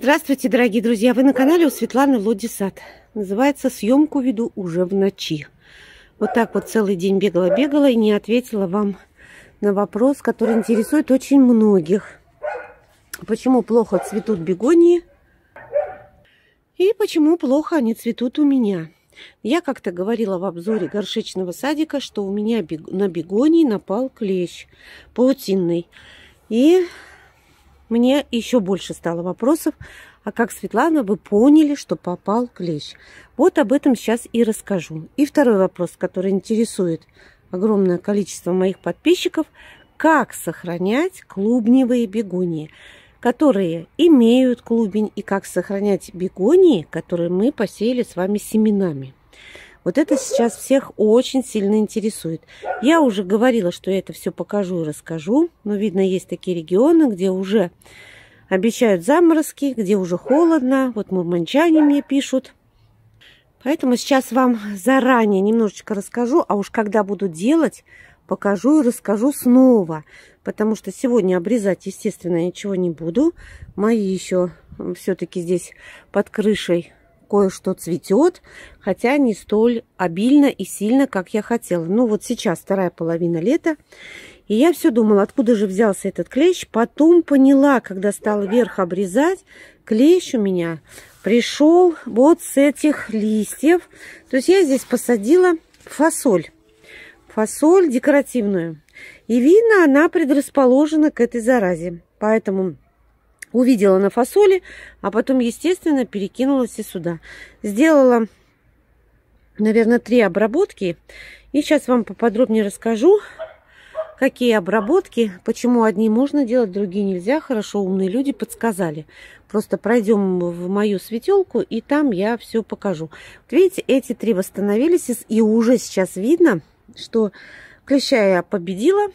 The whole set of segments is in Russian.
Здравствуйте, дорогие друзья! Вы на канале у Светланы Лодисад. Называется «Съемку веду уже в ночи». Вот так вот целый день бегала-бегала и не ответила вам на вопрос, который интересует очень многих. Почему плохо цветут бегонии и почему плохо они цветут у меня? Я как-то говорила в обзоре горшечного садика, что у меня на бегонии напал клещ паутинный. И мне еще больше стало вопросов, а как, Светлана, вы поняли, что попал клещ? Вот об этом сейчас и расскажу. И второй вопрос, который интересует огромное количество моих подписчиков, как сохранять клубневые бегонии, которые имеют клубень, и как сохранять бегонии, которые мы посеяли с вами семенами. Вот это сейчас всех очень сильно интересует. Я уже говорила, что я это все покажу и расскажу. Но, видно, есть такие регионы, где уже обещают заморозки, где уже холодно. Вот мурманчане мне пишут. Поэтому сейчас вам заранее немножечко расскажу, а уж когда буду делать, покажу и расскажу снова. Потому что сегодня обрезать, естественно, ничего не буду. Мои еще все-таки здесь под крышей кое-что цветет, хотя не столь обильно и сильно, как я хотела. Ну вот сейчас вторая половина лета, и я все думала, откуда же взялся этот клещ. Потом поняла, когда стала вверх обрезать, клещ у меня пришел вот с этих листьев. То есть я здесь посадила фасоль, фасоль декоративную. И видно, она предрасположена к этой заразе. Поэтому увидела на фасоли, а потом, естественно, перекинулась и сюда. Сделала, наверное, три обработки. И сейчас вам поподробнее расскажу, какие обработки, почему одни можно делать, другие нельзя. Хорошо, умные люди подсказали. Просто пройдем в мою светелку, и там я все покажу. Вот видите, эти три восстановились, и уже сейчас видно, что клеща я победила.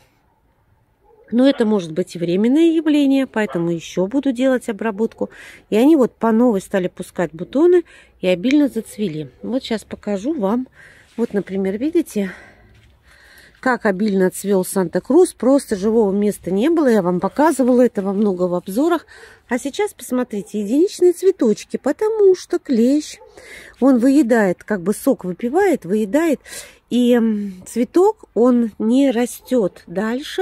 Но это может быть временное явление, поэтому еще буду делать обработку. И они вот по новой стали пускать бутоны и обильно зацвели. Вот сейчас покажу вам. Вот, например, видите, как обильно цвел Санта-Крус. Просто живого места не было. Я вам показывала этого много в обзорах. А сейчас посмотрите, единичные цветочки, потому что клещ, он выедает, как бы сок выпивает, выедает. И цветок, он не растет дальше.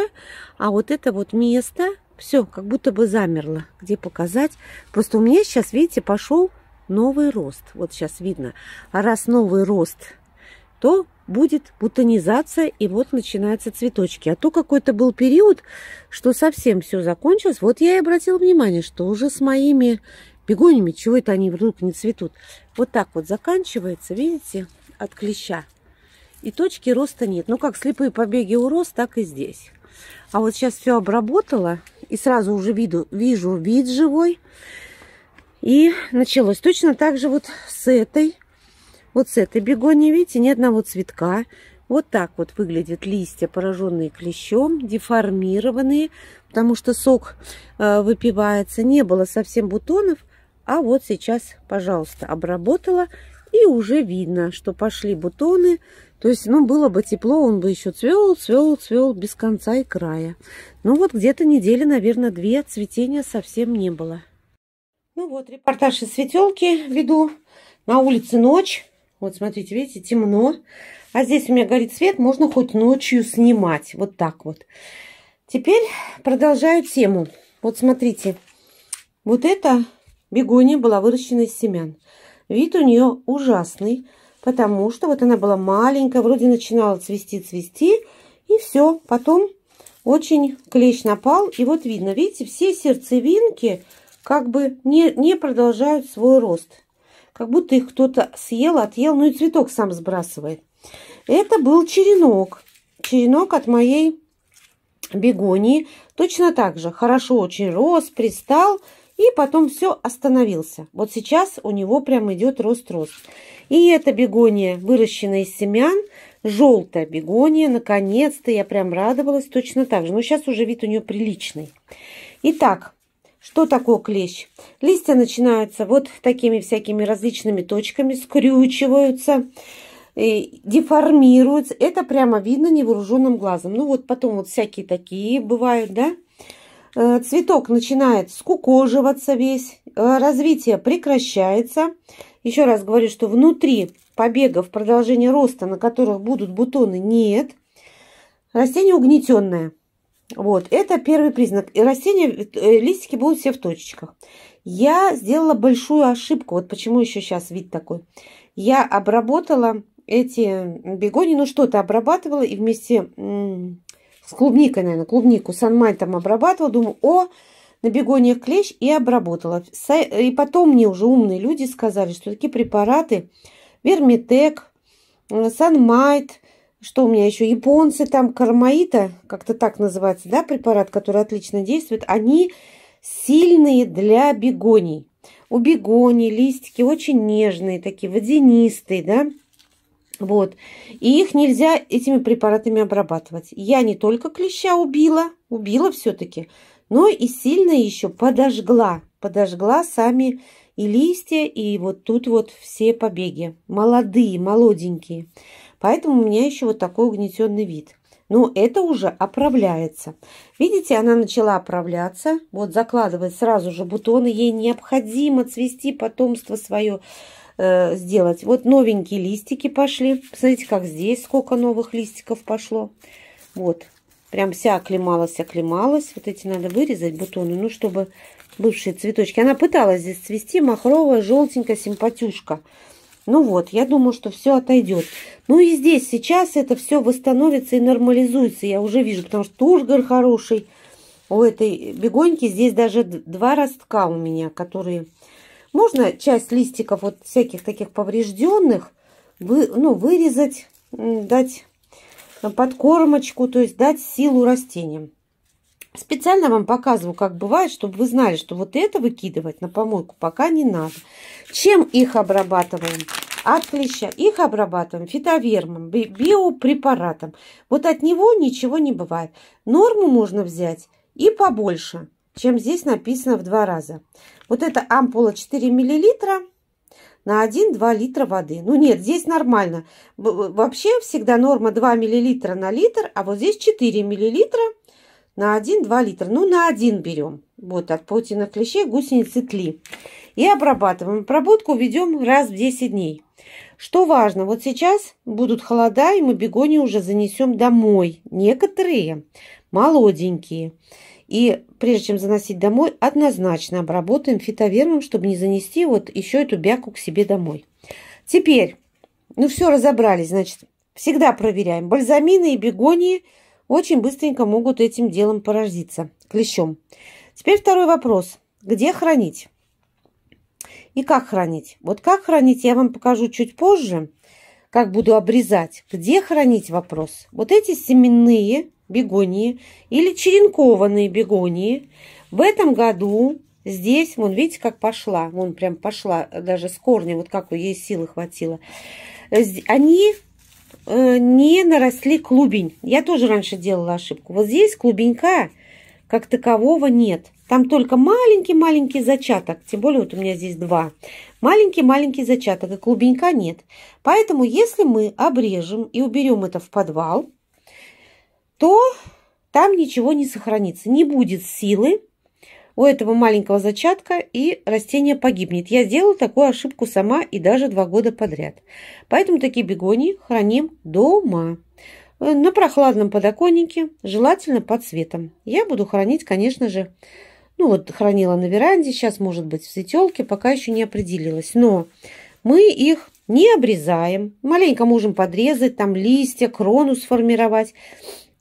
А вот это вот место, все, как будто бы замерло. Где показать? Просто у меня сейчас, видите, пошел новый рост. Вот сейчас видно. А раз новый рост, то будет бутонизация, и вот начинаются цветочки. А то какой-то был период, что совсем все закончилось. Вот я и обратила внимание, что уже с моими бегонями, чего это они вдруг не цветут. Вот так вот заканчивается, видите, от клеща. И точки роста нет. Ну, как слепые побеги у роз, так и здесь. А вот сейчас все обработала, и сразу уже виду, вижу вид живой. И началось. Точно так же вот с этой вот с этой бегонии, видите, ни одного цветка. Вот так вот выглядят листья, пораженные клещом, деформированные, потому что сок э, выпивается. Не было совсем бутонов, а вот сейчас, пожалуйста, обработала. И уже видно, что пошли бутоны. То есть, ну, было бы тепло, он бы еще цвел, цвел, цвел без конца и края. Ну, вот где-то недели, наверное, две цветения совсем не было. Ну вот, репортаж из светелки веду. На улице ночь. Вот, смотрите, видите, темно. А здесь у меня горит свет, можно хоть ночью снимать. Вот так вот. Теперь продолжаю тему. Вот смотрите, вот эта бегония была выращена из семян. Вид у нее ужасный, потому что вот она была маленькая, вроде начинала цвести-цвести, и все. Потом очень клещ напал, и вот видно, видите, все сердцевинки как бы не, не продолжают свой рост как будто их кто-то съел, отъел, ну и цветок сам сбрасывает. Это был черенок. Черенок от моей бегонии. Точно так же хорошо очень рос, пристал и потом все остановился. Вот сейчас у него прям идет рост-рост. И эта бегония, выращенная из семян, желтая бегония, наконец-то я прям радовалась точно так же. Но ну, сейчас уже вид у нее приличный. Итак, что такое клещ? Листья начинаются вот такими всякими различными точками, скрючиваются, деформируются. Это прямо видно невооруженным глазом. Ну вот потом вот всякие такие бывают, да? Э, цветок начинает скукоживаться весь, э, развитие прекращается. Еще раз говорю, что внутри побегов продолжения роста, на которых будут бутоны, нет. Растение угнетенное – вот, это первый признак. И растения, э, листики будут все в точечках. Я сделала большую ошибку. Вот почему еще сейчас вид такой. Я обработала эти бегони, ну что-то обрабатывала и вместе с клубникой, наверное, клубнику санмаль там обрабатывала. Думаю, о, на бегониях клещ и обработала. И потом мне уже умные люди сказали, что такие препараты, Верметек, санмайт, что у меня еще? Японцы там, кармаита, как-то так называется, да, препарат, который отлично действует. Они сильные для бегоний. У бегоний листики очень нежные, такие водянистые, да. Вот. И их нельзя этими препаратами обрабатывать. Я не только клеща убила, убила все-таки, но и сильно еще подожгла. Подожгла сами и листья, и вот тут вот все побеги. Молодые, молоденькие. Поэтому у меня еще вот такой угнетенный вид. Но это уже оправляется. Видите, она начала оправляться. Вот закладывает сразу же бутоны. Ей необходимо цвести потомство свое э, сделать. Вот новенькие листики пошли. Посмотрите, как здесь сколько новых листиков пошло. Вот, прям вся оклемалась, оклемалась. Вот эти надо вырезать бутоны, ну, чтобы бывшие цветочки. Она пыталась здесь цвести махровая, желтенькая симпатюшка. Ну вот, я думаю, что все отойдет. Ну и здесь сейчас это все восстановится и нормализуется, я уже вижу, потому что Ужгар хороший. У этой бегоньки здесь даже два ростка у меня, которые... Можно часть листиков вот всяких таких поврежденных вы, ну, вырезать, дать подкормочку, то есть дать силу растениям. Специально вам показываю, как бывает, чтобы вы знали, что вот это выкидывать на помойку пока не надо. Чем их обрабатываем? От клеща их обрабатываем фитовермом, би биопрепаратом. Вот от него ничего не бывает. Норму можно взять и побольше, чем здесь написано в два раза. Вот эта ампула 4 миллилитра на 1-2 литра воды. Ну нет, здесь нормально. Вообще всегда норма 2 миллилитра на литр, а вот здесь 4 миллилитра на 1-2 литра. Ну, на 1 берем вот от паутинных клещей гусеницы тли. И обрабатываем. Проботку ведем раз в 10 дней. Что важно, вот сейчас будут холода, и мы бегони уже занесем домой. Некоторые молоденькие. И прежде чем заносить домой, однозначно обработаем фитовермом, чтобы не занести вот еще эту бяку к себе домой. Теперь, ну все разобрались, значит, всегда проверяем. Бальзамины и бегонии очень быстренько могут этим делом поразиться, клещом. Теперь второй вопрос. Где хранить? И как хранить? Вот как хранить, я вам покажу чуть позже, как буду обрезать. Где хранить вопрос? Вот эти семенные бегонии или черенкованные бегонии в этом году здесь, вон видите, как пошла, вон прям пошла даже с корня, вот как у ей силы хватило. Они э, не наросли клубень. Я тоже раньше делала ошибку. Вот здесь клубенька как такового нет. Там только маленький-маленький зачаток, тем более вот у меня здесь два. Маленький-маленький зачаток, и клубенька нет. Поэтому если мы обрежем и уберем это в подвал, то там ничего не сохранится, не будет силы у этого маленького зачатка, и растение погибнет. Я сделала такую ошибку сама и даже два года подряд. Поэтому такие бегонии храним дома. Э, на прохладном подоконнике, желательно под светом. Я буду хранить, конечно же, ну вот хранила на веранде, сейчас может быть в светелке, пока еще не определилась. Но мы их не обрезаем, маленько можем подрезать, там листья, крону сформировать,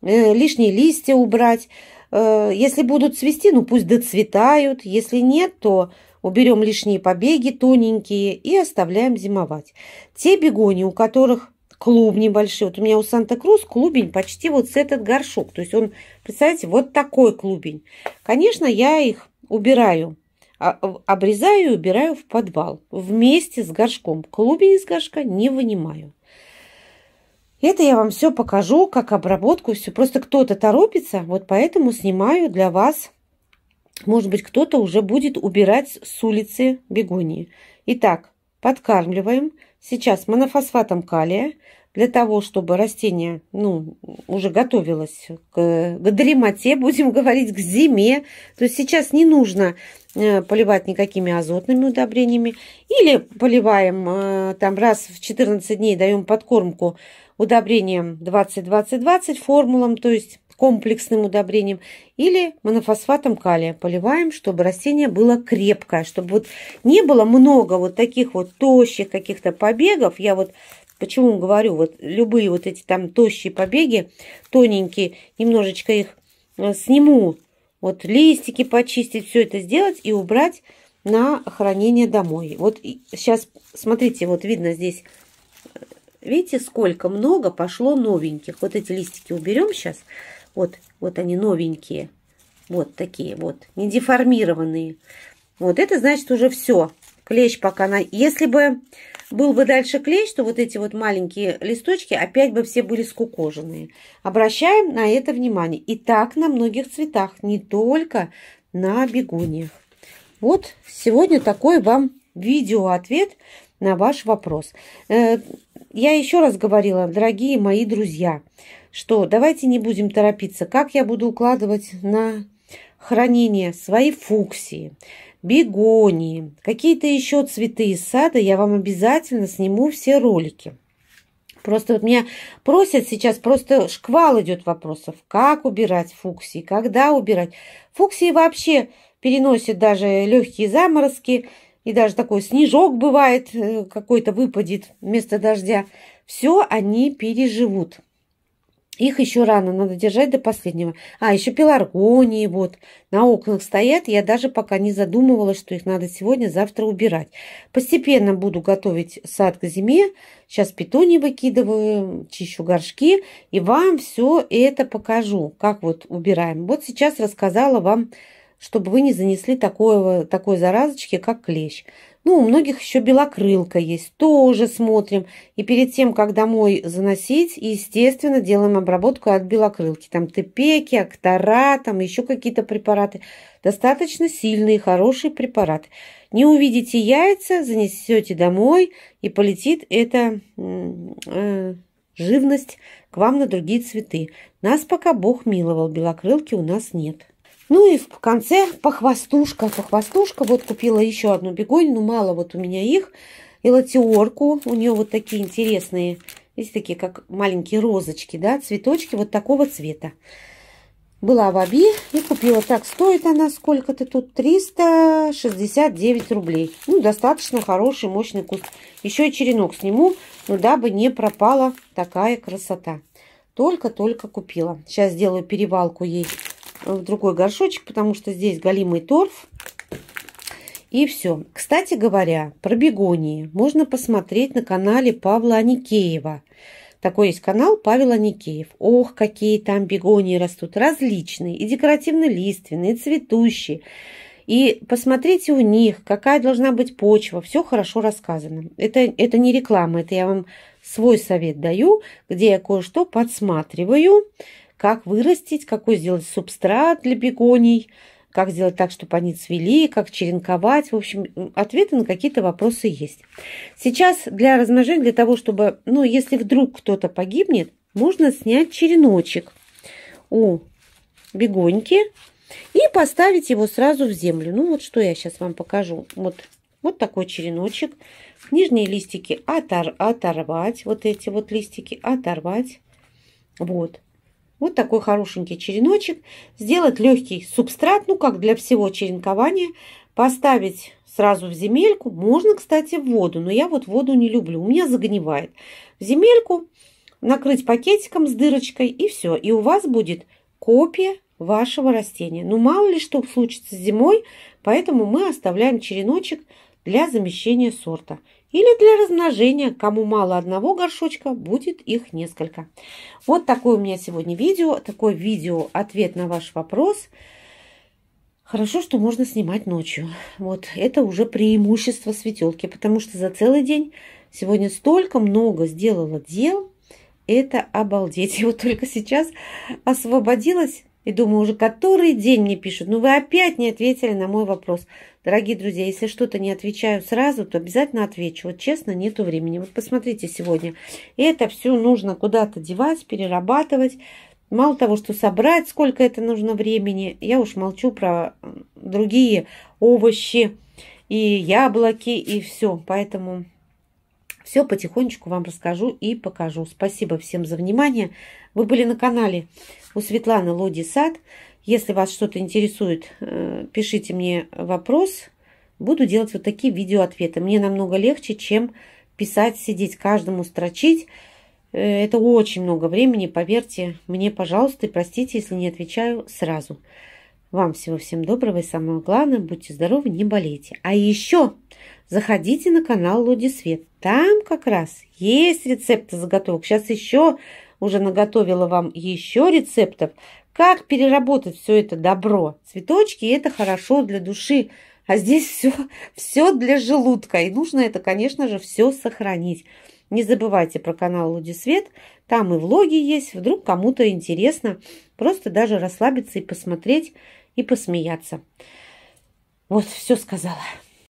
э, лишние листья убрать. Э, если будут цвести, ну пусть доцветают, если нет, то уберем лишние побеги тоненькие и оставляем зимовать. Те бегони, у которых клубни небольшой, Вот у меня у Санта-Крус клубень почти вот с этот горшок. То есть он, представляете, вот такой клубень. Конечно, я их убираю, а, обрезаю и убираю в подвал вместе с горшком. Клубень из горшка не вынимаю. Это я вам все покажу, как обработку, все. Просто кто-то торопится, вот поэтому снимаю для вас. Может быть, кто-то уже будет убирать с улицы бегонии. Итак, подкармливаем. Сейчас монофосфатом калия для того, чтобы растение ну, уже готовилось к, к дремоте, будем говорить, к зиме. То есть сейчас не нужно э, поливать никакими азотными удобрениями. Или поливаем э, там раз в 14 дней, даем подкормку удобрением 20-20-20 формулам, то есть комплексным удобрением или монофосфатом калия поливаем, чтобы растение было крепкое, чтобы вот не было много вот таких вот тощих каких-то побегов. Я вот почему говорю, вот любые вот эти там тощие побеги, тоненькие, немножечко их э, сниму, вот листики почистить, все это сделать и убрать на хранение домой. Вот сейчас, смотрите, вот видно здесь, э, видите, сколько много пошло новеньких. Вот эти листики уберем сейчас. Вот, вот они новенькие. Вот такие вот, не деформированные. Вот это значит уже все. Клещ пока на... Если бы был бы дальше клещ, то вот эти вот маленькие листочки опять бы все были скукоженные. Обращаем на это внимание. И так на многих цветах, не только на бегониях. Вот сегодня такой вам видеоответ на ваш вопрос. Э, я еще раз говорила, дорогие мои друзья, что давайте не будем торопиться, как я буду укладывать на хранение свои фуксии, бегонии, какие-то еще цветы из сада, я вам обязательно сниму все ролики. Просто вот меня просят сейчас, просто шквал идет вопросов, как убирать фуксии, когда убирать. Фуксии вообще переносят даже легкие заморозки, и даже такой снежок бывает, э, какой-то выпадет вместо дождя. Все они переживут. Их еще рано, надо держать до последнего. А, еще пеларгонии вот. На окнах стоят, я даже пока не задумывалась, что их надо сегодня-завтра убирать. Постепенно буду готовить сад к зиме. Сейчас питони выкидываю, чищу горшки. И вам все это покажу, как вот убираем. Вот сейчас рассказала вам, чтобы вы не занесли такое, такой заразочки, как клещ. Ну, у многих еще белокрылка есть, тоже смотрим. И перед тем, как домой заносить, естественно, делаем обработку от белокрылки. Там тепеки, актора, там еще какие-то препараты. Достаточно сильные, хороший препарат. Не увидите яйца, занесете домой, и полетит эта э, живность к вам на другие цветы. Нас пока Бог миловал, белокрылки у нас нет. Ну и в конце похвастушка. Похвастушка. Вот купила еще одну бегонь. Ну, мало вот у меня их. И латиорку. У нее вот такие интересные. видите такие, как маленькие розочки, да, цветочки вот такого цвета. Была в Аби и купила. Так, стоит она сколько-то тут? 369 рублей. Ну, достаточно хороший, мощный куст. Еще и черенок сниму, но ну, дабы не пропала такая красота. Только-только купила. Сейчас сделаю перевалку ей в другой горшочек, потому что здесь галимый торф. И все. Кстати говоря, про бегонии можно посмотреть на канале Павла Аникеева. Такой есть канал Павел Аникеев. Ох, какие там бегонии растут. Различные. И декоративно-лиственные, и цветущие. И посмотрите у них, какая должна быть почва. Все хорошо рассказано. Это, это не реклама. Это я вам свой совет даю, где я кое-что подсматриваю как вырастить, какой сделать субстрат для бегоний, как сделать так, чтобы они цвели, как черенковать. В общем, ответы на какие-то вопросы есть. Сейчас для размножения, для того, чтобы, ну, если вдруг кто-то погибнет, можно снять череночек у бегоньки и поставить его сразу в землю. Ну, вот что я сейчас вам покажу. Вот, вот такой череночек. Нижние листики оторвать, вот эти вот листики оторвать. Вот. Вот такой хорошенький череночек. Сделать легкий субстрат, ну как для всего черенкования. Поставить сразу в земельку. Можно, кстати, в воду, но я вот воду не люблю. У меня загнивает. В земельку накрыть пакетиком с дырочкой и все. И у вас будет копия вашего растения. Ну мало ли что случится зимой, поэтому мы оставляем череночек для замещения сорта или для размножения, кому мало одного горшочка, будет их несколько. Вот такое у меня сегодня видео, такое видео ответ на ваш вопрос. Хорошо, что можно снимать ночью. Вот это уже преимущество светелки, потому что за целый день сегодня столько много сделала дел. Это обалдеть. И вот только сейчас освободилась и думаю, уже который день мне пишут, ну вы опять не ответили на мой вопрос. Дорогие друзья, если что-то не отвечаю сразу, то обязательно отвечу. Вот честно, нету времени. Вот посмотрите сегодня. Это все нужно куда-то девать, перерабатывать. Мало того, что собрать, сколько это нужно времени, я уж молчу про другие овощи и яблоки и все. Поэтому все потихонечку вам расскажу и покажу. Спасибо всем за внимание. Вы были на канале у Светланы Лоди Сад. Если вас что-то интересует, э, пишите мне вопрос. Буду делать вот такие видеоответы. Мне намного легче, чем писать, сидеть, каждому строчить. Э, это очень много времени, поверьте мне, пожалуйста, и простите, если не отвечаю сразу. Вам всего всем доброго и самое главное, будьте здоровы, не болейте. А еще заходите на канал Лоди Свет. Там как раз есть рецепты заготовок. Сейчас еще уже наготовила вам еще рецептов, как переработать все это добро. Цветочки – это хорошо для души, а здесь все, все для желудка. И нужно это, конечно же, все сохранить. Не забывайте про канал Лудисвет, там и влоги есть, вдруг кому-то интересно просто даже расслабиться и посмотреть, и посмеяться. Вот, все сказала.